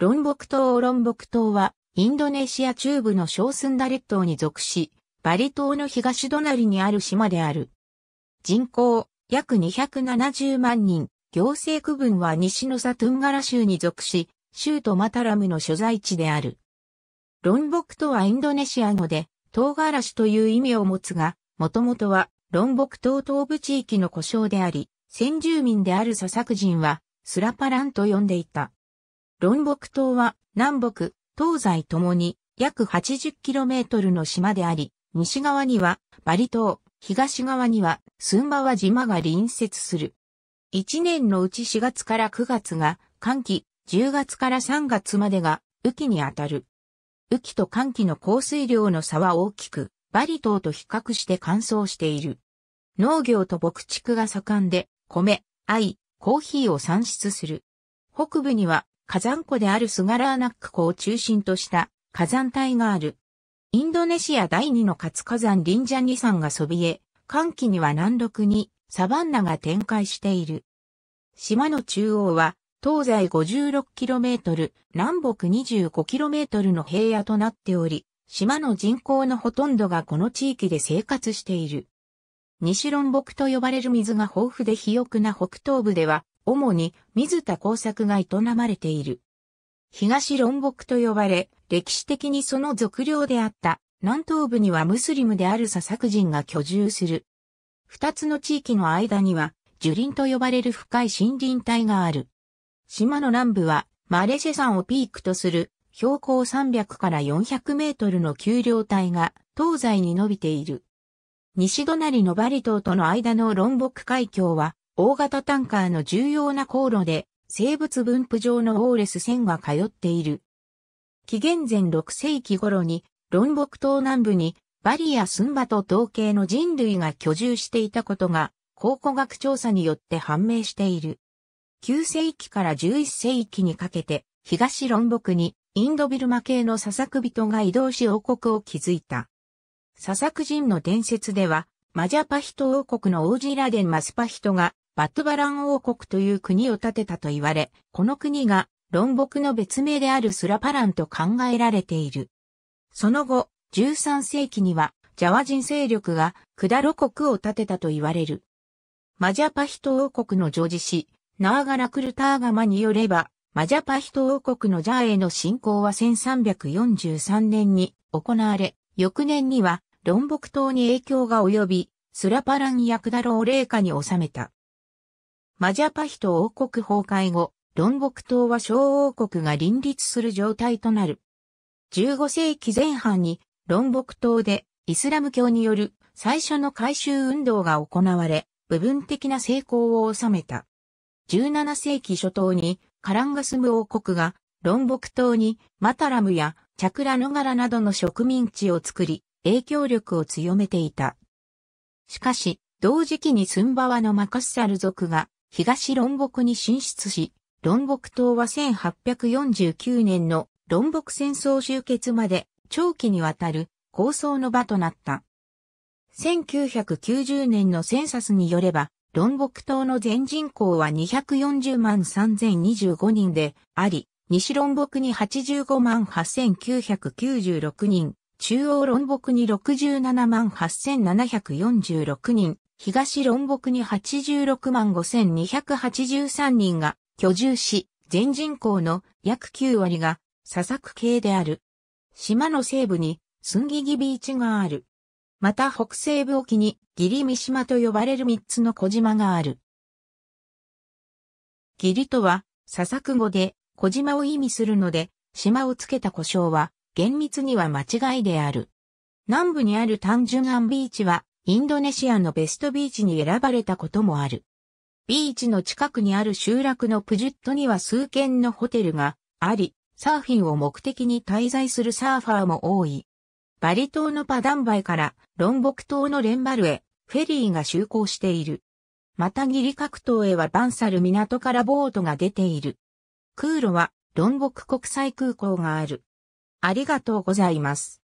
ロンボク島オロンボク島は、インドネシア中部の小スンダ列島に属し、バリ島の東隣にある島である。人口、約270万人、行政区分は西のサトゥンガラ州に属し、州都マタラムの所在地である。ロンボクとはインドネシア語で、唐辛子という意味を持つが、もともとは、ロンボク島東部地域の故障であり、先住民である佐々木人は、スラパランと呼んでいた。四北島は南北、東西ともに約 80km の島であり、西側にはバリ島、東側にはスンバワ島が隣接する。1年のうち4月から9月が寒気、10月から3月までが雨季にあたる。雨季と寒気の降水量の差は大きく、バリ島と比較して乾燥している。農業と牧畜が盛んで、米、藍、コーヒーを産出する。北部には火山湖であるスガラーナック湖を中心とした火山帯がある。インドネシア第二の活火山リンジャニ山がそびえ、寒気には南麓にサバンナが展開している。島の中央は東西 56km、南北 25km の平野となっており、島の人口のほとんどがこの地域で生活している。西論北と呼ばれる水が豊富で肥沃な北東部では、主に水田耕作が営まれている。東論北と呼ばれ、歴史的にその俗領であった南東部にはムスリムである佐作人が居住する。二つの地域の間には樹林と呼ばれる深い森林帯がある。島の南部はマレシェ山をピークとする標高300から400メートルの丘陵帯が東西に伸びている。西隣のバリ島との間の論北海峡は大型タンカーの重要な航路で、生物分布上のオーレス線が通っている。紀元前6世紀頃に、ロンボク島南部に、バリやスンバと同系の人類が居住していたことが、考古学調査によって判明している。9世紀から11世紀にかけて、東ロンボクに、インドビルマ系のサク人が移動し王国を築いた。サク人の伝説では、マジャパヒト王国の王子ラデン・マスパヒトがバトバラン王国という国を建てたと言われ、この国が論木の別名であるスラパランと考えられている。その後、13世紀にはジャワ人勢力がクダロ国を建てたと言われる。マジャパヒト王国の常時氏、ナーガラクルターガマによれば、マジャパヒト王国のジャーへの侵攻は1343年に行われ、翌年には論木島に影響が及び、スラパランやクダロを霊下に収めた。マジャパヒト王国崩壊後、ロンボク島は小王国が林立する状態となる。15世紀前半に、ロンボク島でイスラム教による最初の改宗運動が行われ、部分的な成功を収めた。17世紀初頭にカランガスム王国がロンボク島にマタラムやチャクラノガラなどの植民地を作り、影響力を強めていた。しかし、同時期にスンバワのマカッサル族が東論北に進出し、論北島は1849年の論北戦争終結まで長期にわたる構想の場となった。1990年のセンサスによれば、論北島の全人口は240万3025人であり、西論北に85万8996人、中央論北に67万8746人、東論北に86万5283人が居住し、全人口の約9割が々作系である。島の西部にスンギギビーチがある。また北西部沖にギリ三島と呼ばれる3つの小島がある。ギリとは々作語で小島を意味するので、島をつけた故障は厳密には間違いである。南部にある単純アンビーチはインドネシアのベストビーチに選ばれたこともある。ビーチの近くにある集落のプジュットには数軒のホテルがあり、サーフィンを目的に滞在するサーファーも多い。バリ島のパダンバイからロンボク島のレンバルへフェリーが就航している。またギリ各島へはバンサル港からボートが出ている。空路はロンボク国際空港がある。ありがとうございます。